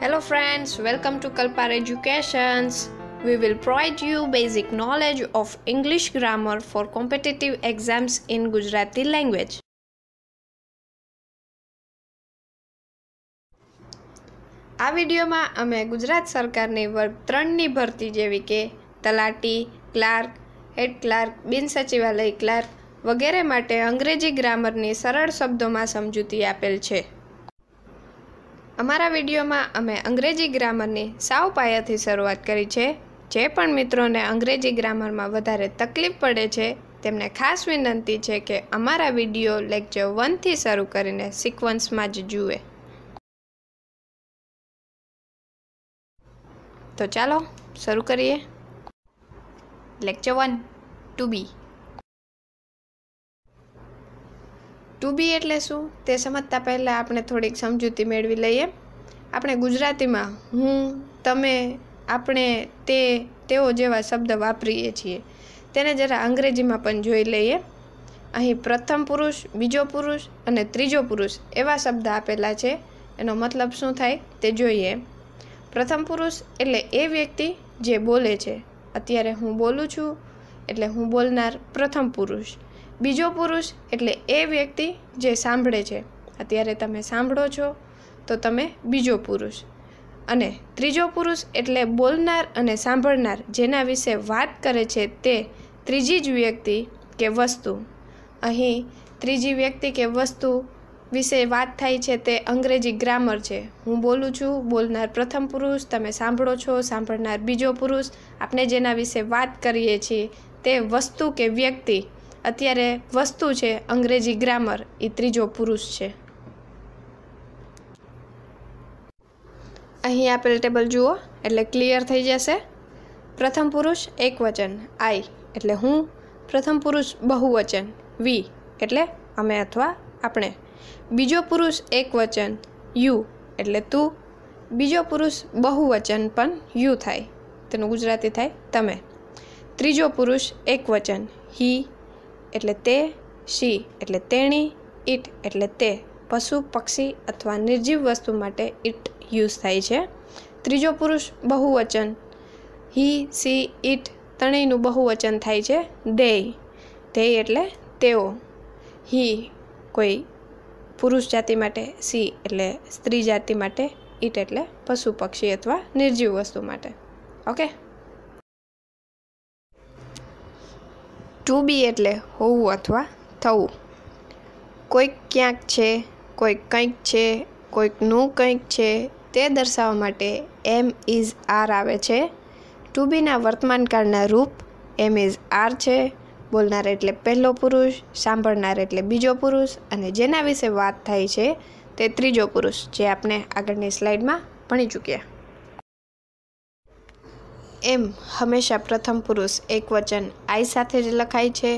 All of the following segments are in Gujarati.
Hello friends, welcome to Kalpar Educations. We will provide you basic knowledge of English grammar for competitive exams in Gujarati language. આ વિડીયોમાં અમે ગુજરાત સરકારની વર્ગ ત્રણની ભરતી જેવી કે તલાટી ક્લાર્ક હેડ ક્લાર્ક બિન સચિવાલય ક્લાર્ક વગેરે માટે અંગ્રેજી ગ્રામરની સરળ શબ્દોમાં સમજૂતી આપેલ છે અમારા વિડીયોમાં અમે અંગ્રેજી ગ્રામરની સાવ પાયાથી શરૂઆત કરી છે જે પણ મિત્રોને અંગ્રેજી ગ્રામરમાં વધારે તકલીફ પડે છે તેમને ખાસ વિનંતી છે કે અમારા વિડીયો લેક્ચર વનથી શરૂ કરીને સિક્વન્સમાં જ જુએ તો ચાલો શરૂ કરીએ lecture one to be to be એટલે શું તે સમજતા પહેલાં આપણે થોડીક સમજૂતી મેળવી લઈએ આપણે ગુજરાતીમાં હું તમે આપણે તે તેઓ જેવા શબ્દ વાપરીએ છીએ તેને જરા અંગ્રેજીમાં પણ જોઈ લઈએ અહીં પ્રથમ પુરુષ બીજો પુરુષ અને ત્રીજો પુરુષ એવા શબ્દ આપેલા છે એનો મતલબ શું થાય તે જોઈએ પ્રથમ પુરુષ એટલે એ વ્યક્તિ જે બોલે છે અત્યારે હું બોલું છું એટલે હું બોલનાર પ્રથમ પુરુષ બીજો પુરુષ એટલે એ વ્યક્તિ જે સાંભળે છે અત્યારે તમે સાંભળો છો તો તમે બીજો પુરુષ અને ત્રીજો પુરુષ એટલે બોલનાર અને સાંભળનાર જેના વિશે વાત કરે છે તે ત્રીજી જ વ્યક્તિ કે વસ્તુ અહીં ત્રીજી વ્યક્તિ કે વસ્તુ વિશે વાત થાય છે તે અંગ્રેજી ગ્રામર છે હું બોલું છું બોલનાર પ્રથમ પુરુષ તમે સાંભળો છો સાંભળનાર બીજો પુરુષ આપણે જેના વિશે વાત કરીએ છીએ તે વસ્તુ કે વ્યક્તિ અત્યારે વસ્તુ છે અંગ્રેજી ગ્રામર એ ત્રીજો પુરુષ છે અહીં આપેલ ટેબલ જુઓ એટલે ક્લિયર થઈ જશે પ્રથમ પુરુષ એકવચન આઈ એટલે હું પ્રથમ પુરુષ બહુવચન વી એટલે અમે અથવા આપણે બીજો પુરુષ એકવચન યુ એટલે તું બીજો પુરુષ બહુવચન પણ યુ થાય તેનું ગુજરાતી થાય તમે ત્રીજો પુરુષ એકવચન હી એટલે તે શી એટલે તેણી ઈટ એટલે તે પશુ પક્ષી અથવા નિર્જીવ વસ્તુ માટે ઈટ યુઝ થાય છે ત્રીજો પુરુષ બહુવચન હી સી ઈટ ત્રણેયનું બહુવચન થાય છે ધેય ધેય એટલે તેઓ હી કોઈ પુરુષ જાતિ માટે સી એટલે સ્ત્રી જાતિ માટે ઈટ એટલે પશુ પક્ષી અથવા નિર્જીવ વસ્તુ માટે ઓકે ટુ બી એટલે હોવું અથવા થવું કોઈક ક્યાંક છે કોઈક કંઈક છે કોઈકનું કંઈક છે તે દર્શાવવા માટે એમ ઇઝ આર આવે છે ટુ બીના વર્તમાનકાળના રૂપ એમ ઇઝ આર છે બોલનાર એટલે પહેલો પુરુષ સાંભળનાર એટલે બીજો પુરુષ અને જેના વિશે વાત થાય છે તે ત્રીજો પુરુષ જે આપણે આગળની સ્લાઇડમાં ભણી ચૂક્યા એમ હંમેશા પ્રથમ પુરુષ એકવચન આઈ સાથે જ લખાય છે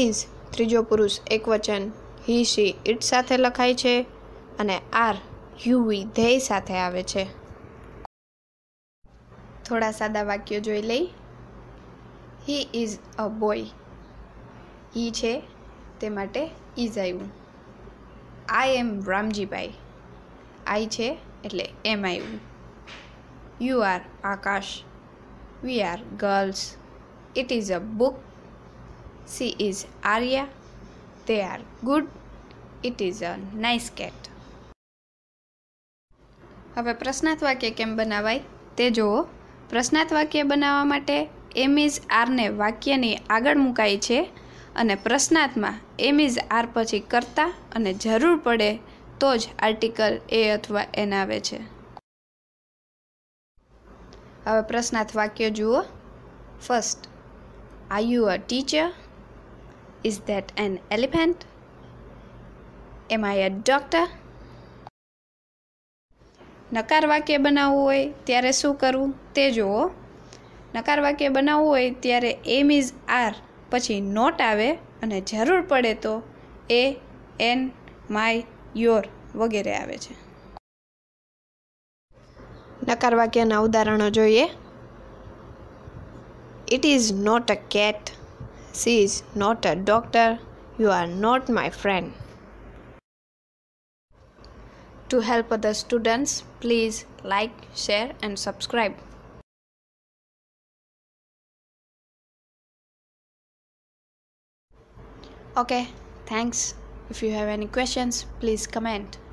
ઇઝ ત્રીજો પુરુષ એકવચન હી શી ઇટ સાથે લખાય છે અને આર યુ વી ધ્યેય સાથે આવે છે થોડા સાદા વાક્યો જોઈ લઈ he is a boy he છે તે માટે ઇઝ આવ્યું આઈ એમ રામજીભાઈ આઈ છે એટલે એમ આવ્યું you are Akash We are girls. It is a book. She is Arya. They are good. It is a nice cat. હવે પ્રશ્નાર્થ વાક્ય કેમ બનાવાય તે જુઓ પ્રશ્નાર્થ વાક્ય બનાવવા માટે એમ ઇઝ આરને વાક્યની આગળ મુકાય છે અને પ્રશ્નાર્થમાં એમ ઇઝ આર પછી કરતા અને જરૂર પડે તો જ આર્ટિકલ એ અથવા એન આવે છે હવે પ્રશ્નાર્થ વાક્ય જુઓ first are you a teacher is that an elephant am I a doctor નકાર વાક્ય બનાવવું હોય ત્યારે શું કરવું તે જુઓ નકાર વાક્ય બનાવવું હોય ત્યારે એમ ઇઝ આર પછી નોટ આવે અને જરૂર પડે તો એ એન માય યોર વગેરે આવે છે નકાર વાક્યના ઉદાહરણો જોઈએ it is not a cat she is not a doctor you are not my friend To help other students, please like, share, and subscribe. Okay, thanks. If you have any questions, please comment.